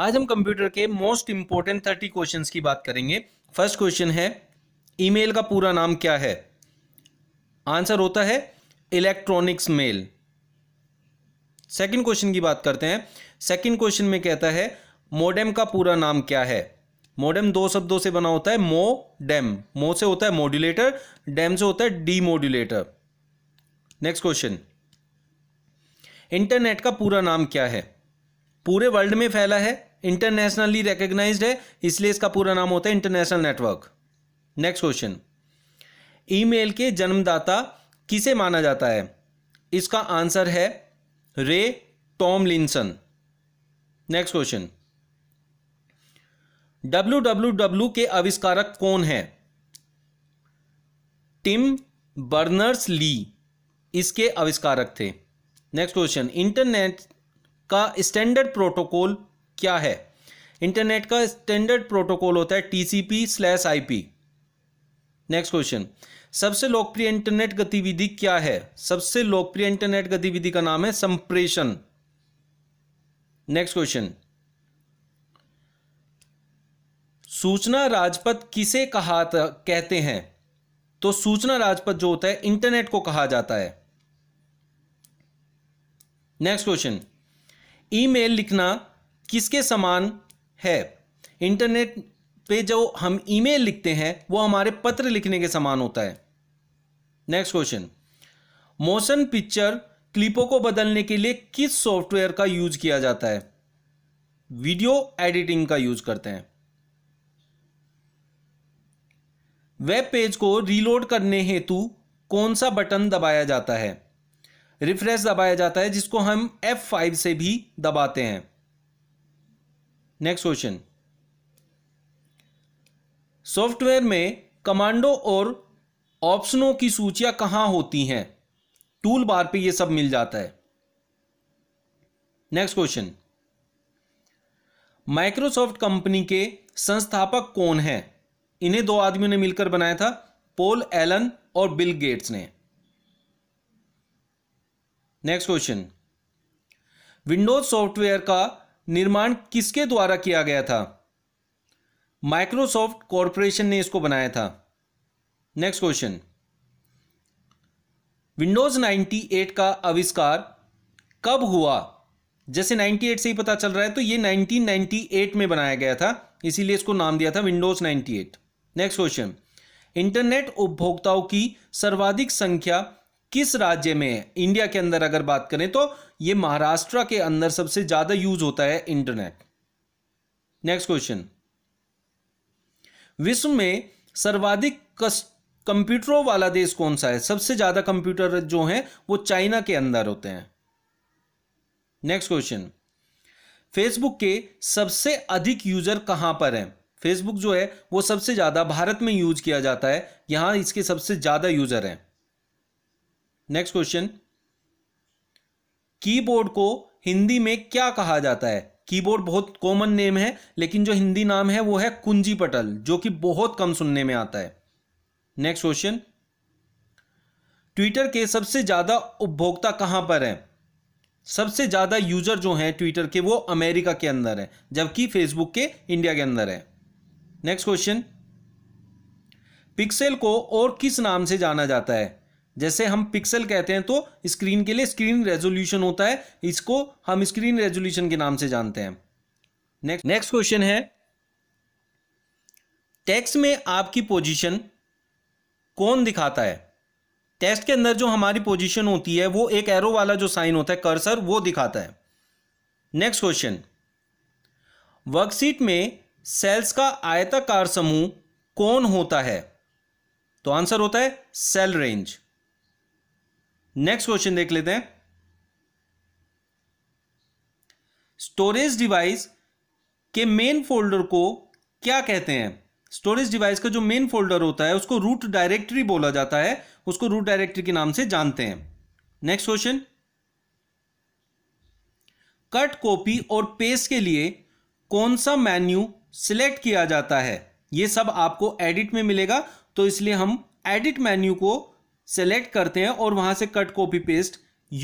आज हम कंप्यूटर के मोस्ट इंपॉर्टेंट थर्टी क्वेश्चन की बात करेंगे फर्स्ट क्वेश्चन है ईमेल का पूरा नाम क्या है आंसर होता है इलेक्ट्रॉनिक्स मेल सेकंड क्वेश्चन की बात करते हैं सेकंड क्वेश्चन में कहता है मोडेम का पूरा नाम क्या है मोडेम दो शब्दों से बना होता है मो डेम मो से होता है मोड्यूलेटर डेम से होता है demodulator next question internet का पूरा नाम क्या है पूरे वर्ल्ड में फैला है इंटरनेशनली रिकग्नाइज है इसलिए इसका पूरा नाम होता है international network next question email के जन्मदाता किसे माना जाता है इसका आंसर है Ray Tomlinson next question W W W के आविष्कारक कौन है टिम बर्नर्स ली इसके आविष्कारक थे नेक्स्ट क्वेश्चन इंटरनेट का स्टैंडर्ड प्रोटोकॉल क्या है इंटरनेट का स्टैंडर्ड प्रोटोकॉल होता है TCP slash IP next question सबसे लोकप्रिय इंटरनेट गतिविधि क्या है सबसे लोकप्रिय इंटरनेट गतिविधि का नाम है संप्रेषण नेक्स्ट क्वेश्चन सूचना राजपथ किसे कहा कहते हैं तो सूचना राजपथ जो होता है इंटरनेट को कहा जाता है नेक्स्ट क्वेश्चन ईमेल लिखना किसके समान है इंटरनेट पे जो हम ईमेल लिखते हैं वो हमारे पत्र लिखने के समान होता है नेक्स्ट क्वेश्चन मोशन पिक्चर क्लिपों को बदलने के लिए किस सॉफ्टवेयर का यूज किया जाता है वीडियो एडिटिंग का यूज करते हैं वेब पेज को रीलोड करने हेतु कौन सा बटन दबाया जाता है रिफ्रेश दबाया जाता है जिसको हम F5 से भी दबाते हैं नेक्स्ट क्वेश्चन सॉफ्टवेयर में कमांडो और ऑप्शनों की सूचियां कहां होती हैं टूल बार पे ये सब मिल जाता है नेक्स्ट क्वेश्चन माइक्रोसॉफ्ट कंपनी के संस्थापक कौन हैं इन्हें दो आदमियों ने मिलकर बनाया था पोल एलन और बिल गेट्स ने नेक्स्ट क्वेश्चन विंडोज सॉफ्टवेयर का निर्माण किसके द्वारा किया गया था माइक्रोसॉफ्ट कॉरपोरेशन ने इसको बनाया था नेक्स्ट क्वेश्चन विंडोज 98 का आविष्कार कब हुआ जैसे 98 से ही पता चल रहा है तो ये 1998 में बनाया गया था इसीलिए इसको नाम दिया था विंडोज 98 नेक्स्ट क्वेश्चन इंटरनेट उपभोक्ताओं की सर्वाधिक संख्या किस राज्य में इंडिया के अंदर अगर बात करें तो ये महाराष्ट्र के अंदर सबसे ज्यादा यूज होता है इंटरनेट नेक्स्ट क्वेश्चन विश्व में सर्वाधिक कंप्यूटरों वाला देश कौन सा है सबसे ज्यादा कंप्यूटर जो हैं वो चाइना के अंदर होते हैं नेक्स्ट क्वेश्चन फेसबुक के सबसे अधिक यूजर कहां पर हैं फेसबुक जो है वो सबसे ज्यादा भारत में यूज किया जाता है यहां इसके सबसे ज्यादा यूजर हैं नेक्स्ट क्वेश्चन कीबोर्ड को हिंदी में क्या कहा जाता है कीबोर्ड बहुत कॉमन नेम है लेकिन जो हिंदी नाम है वो है कुंजी पटल जो कि बहुत कम सुनने में आता है नेक्स्ट क्वेश्चन ट्विटर के सबसे ज़्यादा उपभोक्ता कहां पर हैं सबसे ज़्यादा यूजर जो हैं ट्विटर के वो अमेरिका के अंदर हैं जबकि फेसबुक के इंडिया के अंदर है नेक्स्ट क्वेश्चन पिक्सेल को और किस नाम से जाना जाता है जैसे हम पिक्सल कहते हैं तो स्क्रीन के लिए स्क्रीन रेजोल्यूशन होता है इसको हम स्क्रीन रेजोल्यूशन के नाम से जानते हैं नेक्स्ट नेक्स्ट क्वेश्चन है टेक्स्ट में आपकी पोजीशन कौन दिखाता है टेक्स्ट के अंदर जो हमारी पोजीशन होती है वो एक एरो वाला जो साइन होता है कर्सर वो दिखाता है नेक्स्ट क्वेश्चन वर्कशीट में सेल्स का आयताकार समूह कौन होता है तो आंसर होता है सेल रेंज नेक्स्ट क्वेश्चन देख लेते हैं स्टोरेज डिवाइस के मेन फोल्डर को क्या कहते हैं स्टोरेज डिवाइस का जो मेन फोल्डर होता है उसको रूट डायरेक्टरी बोला जाता है उसको रूट डायरेक्टरी के नाम से जानते हैं नेक्स्ट क्वेश्चन कट कॉपी और पेस्ट के लिए कौन सा मेन्यू सिलेक्ट किया जाता है ये सब आपको एडिट में मिलेगा तो इसलिए हम एडिट मेन्यू को सेलेक्ट करते हैं और वहां से कट कॉपी पेस्ट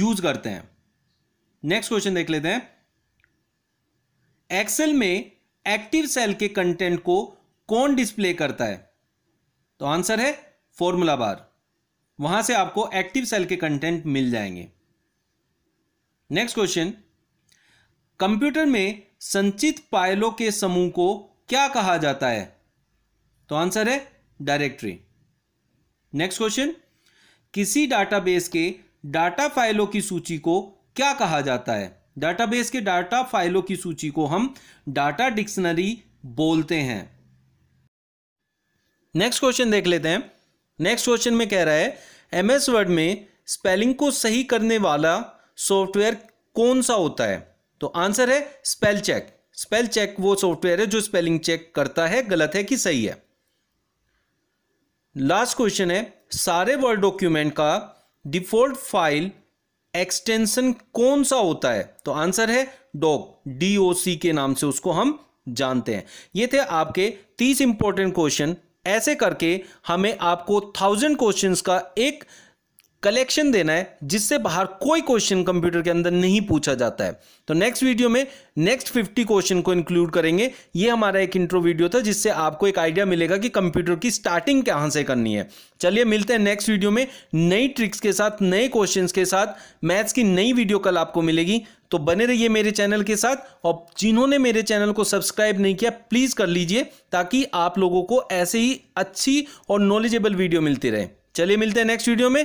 यूज करते हैं नेक्स्ट क्वेश्चन देख लेते हैं एक्सेल में एक्टिव सेल के कंटेंट को कौन डिस्प्ले करता है तो आंसर है फॉर्मूला बार वहां से आपको एक्टिव सेल के कंटेंट मिल जाएंगे नेक्स्ट क्वेश्चन कंप्यूटर में संचित पायलों के समूह को क्या कहा जाता है तो आंसर है डायरेक्टरी नेक्स्ट क्वेश्चन किसी डाटाबेस के डाटा फाइलों की सूची को क्या कहा जाता है डाटाबेस के डाटा फाइलों की सूची को हम डाटा डिक्शनरी बोलते हैं नेक्स्ट क्वेश्चन देख लेते हैं नेक्स्ट क्वेश्चन में कह रहा है एमएस वर्ड में स्पेलिंग को सही करने वाला सॉफ्टवेयर कौन सा होता है तो आंसर है स्पेल चेक स्पेल चेक वो सॉफ्टवेयर है जो स्पेलिंग चेक करता है गलत है कि सही है लास्ट क्वेश्चन है सारे वर्ड डॉक्यूमेंट का डिफॉल्ट फाइल एक्सटेंशन कौन सा होता है तो आंसर है डॉग डी ओ सी के नाम से उसको हम जानते हैं ये थे आपके तीस इंपॉर्टेंट क्वेश्चन ऐसे करके हमें आपको थाउजेंड क्वेश्चंस का एक कलेक्शन देना है जिससे बाहर कोई क्वेश्चन कंप्यूटर के अंदर नहीं पूछा जाता है तो नेक्स्ट वीडियो में नेक्स्ट 50 क्वेश्चन को इंक्लूड करेंगे ये हमारा एक इंट्रो वीडियो था जिससे आपको एक आइडिया मिलेगा कि कंप्यूटर की स्टार्टिंग कहां से करनी है चलिए मिलते हैं नेक्स्ट वीडियो में नई ट्रिक्स के साथ नए क्वेश्चन के साथ मैथ्स की नई वीडियो कल आपको मिलेगी तो बने रहिए मेरे चैनल के साथ और जिन्होंने मेरे चैनल को सब्सक्राइब नहीं किया प्लीज़ कर लीजिए ताकि आप लोगों को ऐसे ही अच्छी और नॉलेजेबल वीडियो मिलती रहे चलिए मिलते हैं नेक्स्ट वीडियो में